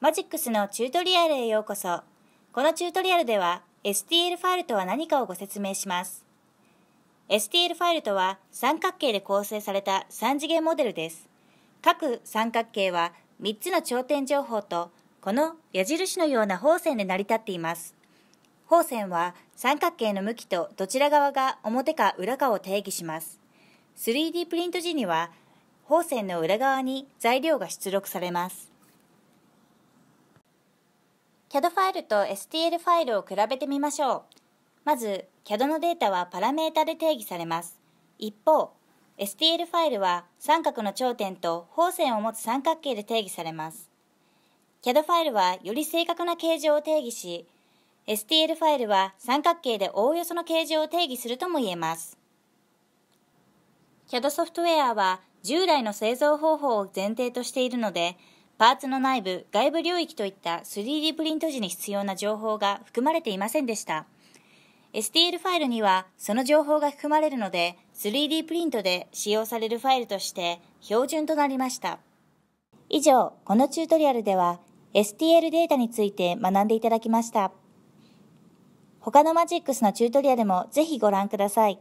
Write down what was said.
マジックスのチュートリアルへようこそ。このチュートリアルでは STL ファイルとは何かをご説明します。STL ファイルとは三角形で構成された3次元モデルです。各三角形は3つの頂点情報とこの矢印のような方線で成り立っています。方線は三角形の向きとどちら側が表か裏かを定義します。3D プリント時には方線の裏側に材料が出力されます。CAD ファイルと STL ファイルを比べてみましょう。まず、CAD のデータはパラメータで定義されます。一方、STL ファイルは三角の頂点と方線を持つ三角形で定義されます。CAD ファイルはより正確な形状を定義し、STL ファイルは三角形でおおよその形状を定義するとも言えます。CAD ソフトウェアは従来の製造方法を前提としているので、パーツの内部、外部領域といった 3D プリント時に必要な情報が含まれていませんでした。STL ファイルにはその情報が含まれるので 3D プリントで使用されるファイルとして標準となりました。以上、このチュートリアルでは STL データについて学んでいただきました。他のマジックスのチュートリアルもぜひご覧ください。